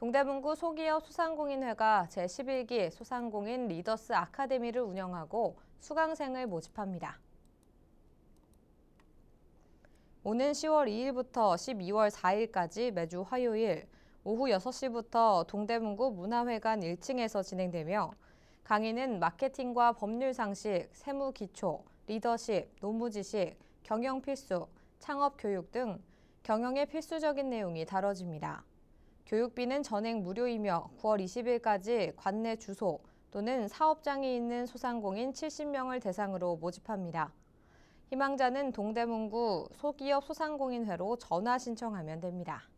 동대문구 소기업 소상공인회가 제11기 소상공인 리더스 아카데미를 운영하고 수강생을 모집합니다. 오는 10월 2일부터 12월 4일까지 매주 화요일 오후 6시부터 동대문구 문화회관 1층에서 진행되며 강의는 마케팅과 법률 상식, 세무 기초, 리더십, 노무 지식, 경영 필수, 창업 교육 등 경영의 필수적인 내용이 다뤄집니다. 교육비는 전액 무료이며 9월 20일까지 관내 주소 또는 사업장이 있는 소상공인 70명을 대상으로 모집합니다. 희망자는 동대문구 소기업 소상공인회로 전화 신청하면 됩니다.